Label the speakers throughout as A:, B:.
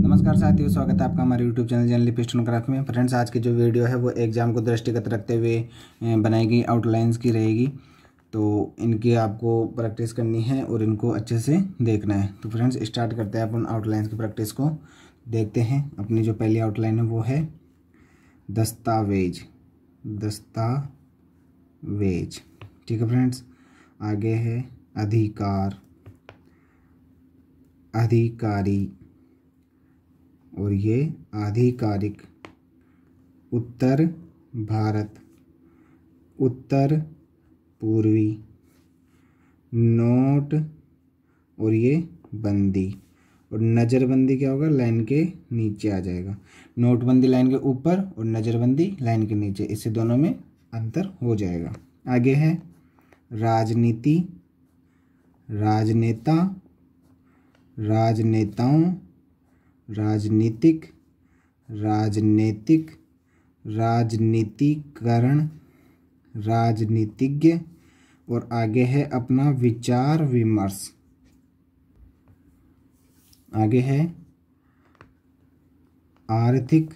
A: नमस्कार साथियों स्वागत है आपका हमारे YouTube चैनल जर्नली पिस्टोनोग्राफी में फ्रेंड्स आज की जो वीडियो है वो एग्ज़ाम को दृष्टिगत रखते हुए बनाई गई आउटलाइंस की रहेगी तो इनकी आपको प्रैक्टिस करनी है और इनको अच्छे से देखना है तो फ्रेंड्स स्टार्ट करते हैं अपन आउटलाइंस की प्रैक्टिस को देखते हैं अपनी जो पहली आउटलाइन है वो है दस्तावेज दस्ता वेज ठीक है फ्रेंड्स आगे है अधिकार अधिकारी और ये आधिकारिक उत्तर भारत उत्तर पूर्वी नोट और ये बंदी और नज़रबंदी क्या होगा लाइन के नीचे आ जाएगा नोटबंदी लाइन के ऊपर और नज़रबंदी लाइन के नीचे इससे दोनों में अंतर हो जाएगा आगे है राजनीति राजनेता राजनेताओं राजनीतिक राजनीतिक राजनीतिकरण राजनीतिज्ञ और आगे है अपना विचार विमर्श आगे है आर्थिक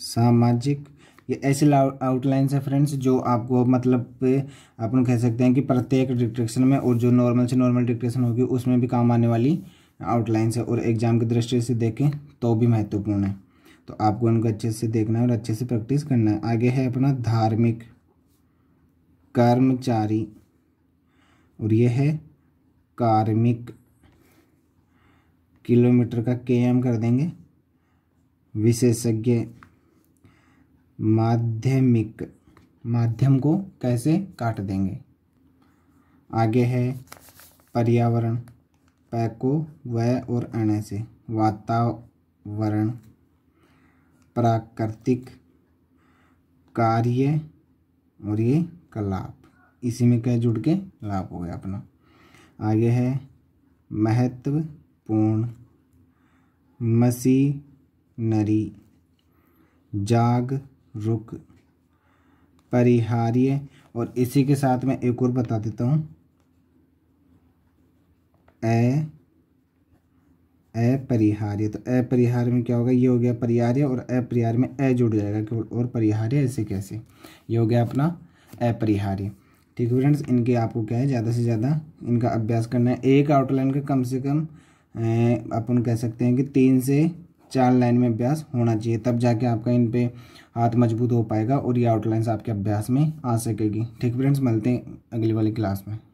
A: सामाजिक ये ऐसे आउटलाइंस है फ्रेंड्स जो आपको मतलब अपन कह सकते हैं कि प्रत्येक डिक्टेशन में और जो नॉर्मल से नॉर्मल डिक्टेशन होगी उसमें भी काम आने वाली आउटलाइंस है और एग्जाम की दृष्टि से देखें तो भी महत्वपूर्ण है तो आपको उनको अच्छे से देखना है और अच्छे से प्रैक्टिस करना है आगे है अपना धार्मिक कर्मचारी और यह है कार्मिक किलोमीटर का के एम कर देंगे विशेषज्ञ माध्यमिक माध्यम को कैसे काट देंगे आगे है पर्यावरण पैको वय और अण से वातावरण प्राकृतिक कार्य और ये कलाप इसी में क्या जुड़ के लाभ हो गया अपना आगे है महत्वपूर्ण मसीनरी जाग रुक परिहार्य और इसी के साथ मैं एक और बता देता हूँ ए अपरिहार्य तो अपरिहार्य में क्या होगा ये हो गया परिहार्य और अपरिहार्य में ए जुड़ जाएगा केवल और परिहार्य ऐसे कैसे ये हो गया अपना अपरिहार्य ठीक है फ्रेंड्स इनके आपको क्या है ज़्यादा से ज़्यादा इनका अभ्यास करना है एक आउटलाइन का कम से कम अपन कह सकते हैं कि तीन से चार लाइन में अभ्यास होना चाहिए तब जाके आपका इन पर हाथ मजबूत हो पाएगा और ये आउटलाइंस आपके अभ्यास में आ सकेगी ठीक फ्रेंड्स मिलते हैं अगली वाली क्लास में